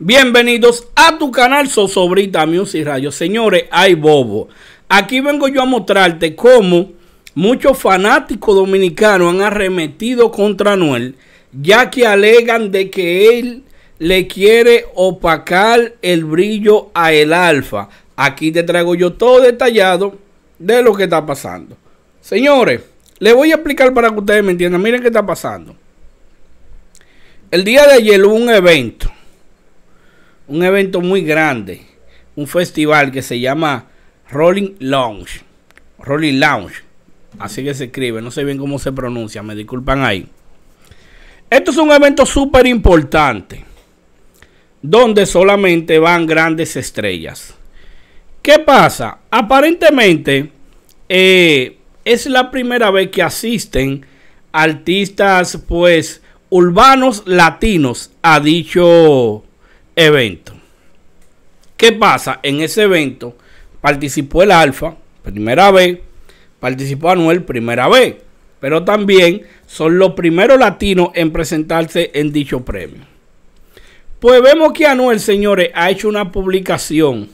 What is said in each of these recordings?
Bienvenidos a tu canal Sosobrita Music Radio. Señores, hay bobo. Aquí vengo yo a mostrarte cómo muchos fanáticos dominicanos han arremetido contra Noel ya que alegan de que él le quiere opacar el brillo a el alfa. Aquí te traigo yo todo detallado de lo que está pasando. Señores, les voy a explicar para que ustedes me entiendan. Miren qué está pasando. El día de ayer hubo un evento un evento muy grande, un festival que se llama Rolling Lounge. Rolling Lounge. Así que se escribe, no sé bien cómo se pronuncia, me disculpan ahí. Esto es un evento súper importante, donde solamente van grandes estrellas. ¿Qué pasa? Aparentemente eh, es la primera vez que asisten artistas, pues, urbanos latinos a dicho evento. ¿Qué pasa? En ese evento participó el Alfa, primera vez, participó Anuel, primera vez, pero también son los primeros latinos en presentarse en dicho premio. Pues vemos que Anuel, señores, ha hecho una publicación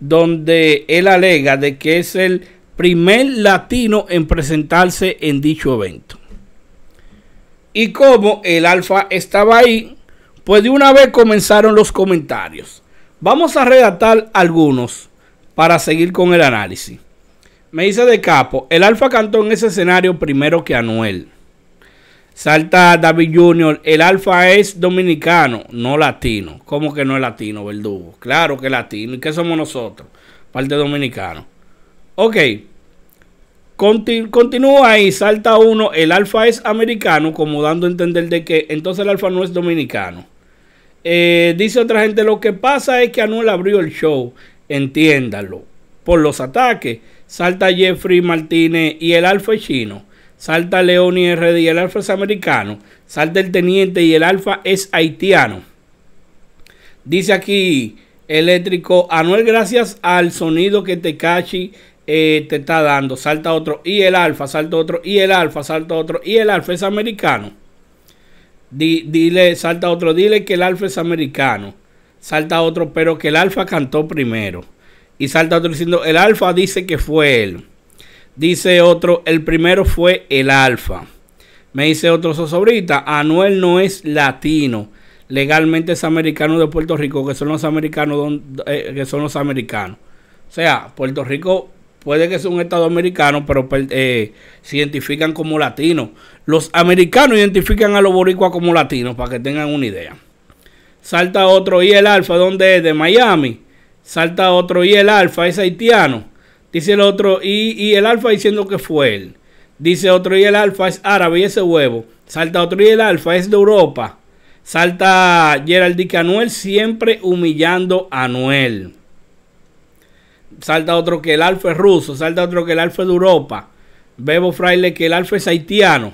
donde él alega de que es el primer latino en presentarse en dicho evento. Y como el Alfa estaba ahí, pues de una vez comenzaron los comentarios. Vamos a redactar algunos para seguir con el análisis. Me dice de capo, el Alfa cantó en ese escenario primero que Anuel. Salta David Junior, el Alfa es dominicano, no latino. ¿Cómo que no es latino, verdugo? Claro que es latino. ¿Y qué somos nosotros? Parte dominicano. Ok. continúa ahí, salta uno, el alfa es americano, como dando a entender de que entonces el alfa no es dominicano. Eh, dice otra gente, lo que pasa es que Anuel abrió el show, entiéndalo. Por los ataques, salta Jeffrey Martínez y el alfa es chino. Salta Leoni RD y el alfa es americano. Salta el teniente y el alfa es haitiano. Dice aquí eléctrico, Anuel, gracias al sonido que te eh, te está dando. Salta otro y el alfa, salta otro y el alfa, salta otro y el alfa es americano dile, salta otro, dile que el alfa es americano. Salta otro, pero que el alfa cantó primero. Y salta otro diciendo, el alfa dice que fue él. Dice otro, el primero fue el alfa. Me dice otro sosobrita, Anuel no es latino. Legalmente es americano de Puerto Rico, que son los americanos, eh, que son los americanos. O sea, Puerto Rico puede que sea un Estado americano, pero pues, eh, se identifican como latinos. Los americanos identifican a los boricuas como latinos, para que tengan una idea. Salta otro y el alfa, ¿dónde es? De Miami. Salta otro y el alfa, es haitiano. Dice el otro y, el alfa diciendo que fue él. Dice otro y el alfa es árabe y ese huevo. Salta otro y el alfa es de Europa. Salta Geraldique Anuel siempre humillando a Anuel salta otro que el alfa es ruso, salta otro que el alfa es de Europa, Bebo Fraile que el alfa es haitiano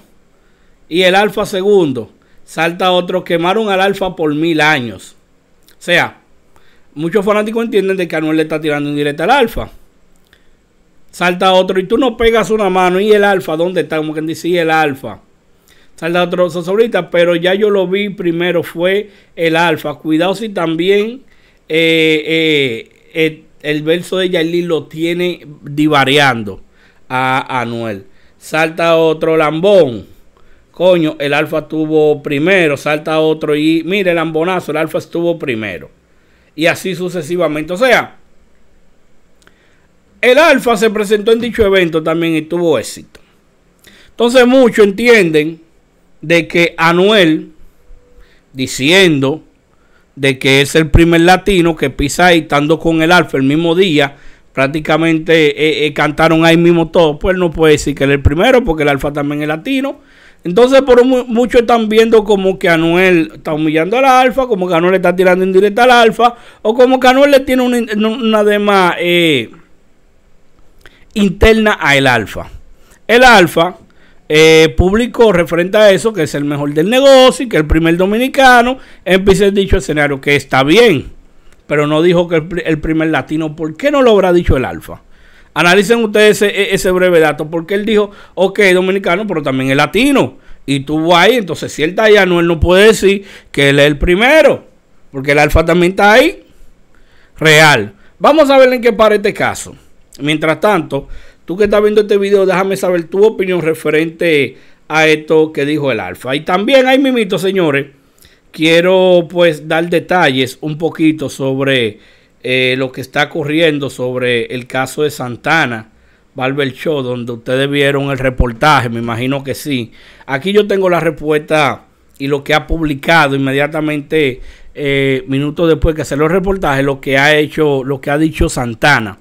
y el alfa segundo, salta otro, quemaron al alfa por mil años. O sea, muchos fanáticos entienden de que Anuel le está tirando en directo al alfa. Salta otro y tú no pegas una mano y el alfa, ¿dónde está? Como que dice, y el alfa. Salta otro ahorita, pero ya yo lo vi primero, fue el alfa. Cuidado si también eh, eh, eh, el verso de Yailin lo tiene divariando a Anuel. Salta otro lambón. Coño, el alfa estuvo primero. Salta otro y mire el lambonazo, el alfa estuvo primero. Y así sucesivamente. O sea, el alfa se presentó en dicho evento también y tuvo éxito. Entonces muchos entienden de que Anuel, diciendo de que es el primer latino que pisa ahí, estando con el Alfa el mismo día, prácticamente eh, eh, cantaron ahí mismo todos, pues no puede decir que es el primero, porque el Alfa también es latino. Entonces, por mucho están viendo como que Anuel está humillando al Alfa, como que Anuel está tirando indirecta al Alfa, o como que Anuel le tiene una, una eh, interna a interna al Alfa. El Alfa eh, público referente a eso, que es el mejor del negocio y que el primer dominicano. Empieza el dicho escenario que está bien, pero no dijo que el, primer latino. ¿Por qué no lo habrá dicho el alfa? Analicen ustedes ese, breve dato, porque él dijo, ok, dominicano, pero también es latino. Y tuvo ahí, entonces si él está allá, no, él no puede decir que él es el primero, porque el alfa también está ahí. Real. Vamos a ver en qué para este caso. Mientras tanto, Tú que estás viendo este video, déjame saber tu opinión referente a esto que dijo el Alfa. Y también hay mimito, señores, quiero pues dar detalles un poquito sobre eh, lo que está ocurriendo sobre el caso de Santana. Barber Show, donde ustedes vieron el reportaje, me imagino que sí. Aquí yo tengo la respuesta y lo que ha publicado inmediatamente, eh, minutos después que hacer los reportaje, lo que ha hecho, lo que ha dicho Santana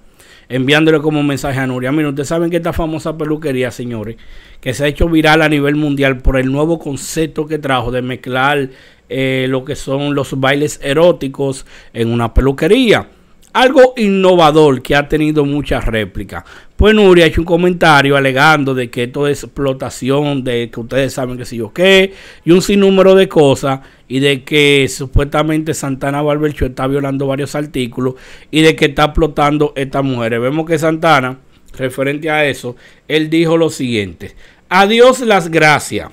enviándole como mensaje a Nuria. Miren, ustedes saben que esta famosa peluquería, señores, que se ha hecho viral a nivel mundial por el nuevo concepto que trajo de mezclar eh, lo que son los bailes eróticos en una peluquería. Algo innovador que ha tenido muchas réplicas. Pues Nuria ha hecho un comentario alegando de que esto es explotación, de que ustedes saben que si yo qué, y un sinnúmero de cosas y de que supuestamente Santana Barbercho está violando varios artículos y de que está explotando estas mujeres. Vemos que Santana, referente a eso, él dijo lo siguiente. A Dios las gracias.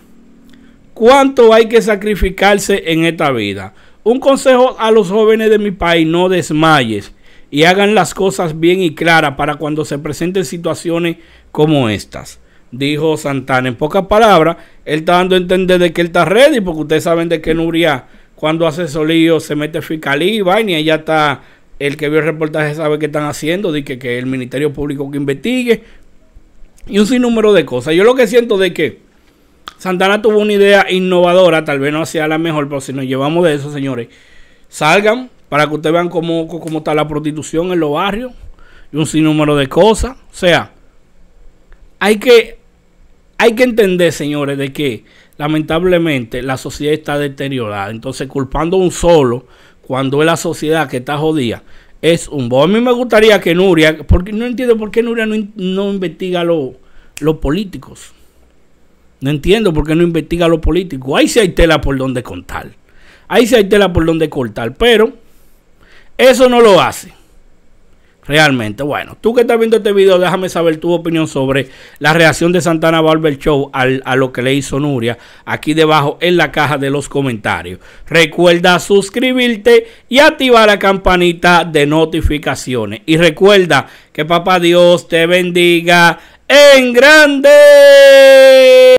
¿Cuánto hay que sacrificarse en esta vida? Un consejo a los jóvenes de mi país, no desmayes y hagan las cosas bien y claras para cuando se presenten situaciones como estas dijo Santana. En pocas palabras, él está dando a entender de que él está ready, porque ustedes saben de que Nuria, cuando hace solío, se mete fiscalí y vaina, y ya está. El que vio el reportaje sabe qué están haciendo, dice que, el Ministerio Público que investigue, y un sinnúmero de cosas. Yo lo que siento de que Santana tuvo una idea innovadora, tal vez no sea la mejor, pero si nos llevamos de eso, señores, salgan para que ustedes vean cómo, cómo está la prostitución en los barrios y un sinnúmero de cosas. O sea, hay que hay que entender, señores, de que lamentablemente la sociedad está deteriorada. Entonces, culpando a un solo, cuando es la sociedad que está jodida, es un bo. A mí me gustaría que Nuria, porque no entiendo por qué Nuria no, investiga a los políticos. No entiendo por qué no investiga a los políticos. Ahí sí hay tela por donde contar. Ahí sí hay tela por donde cortar. Pero eso no lo hace. Realmente, bueno, tú que estás viendo este video, déjame saber tu opinión sobre la reacción de Santana Barber Show a lo que le hizo Nuria aquí debajo en la caja de los comentarios. Recuerda suscribirte y activar la campanita de notificaciones. Y recuerda que Papá Dios te bendiga en grande.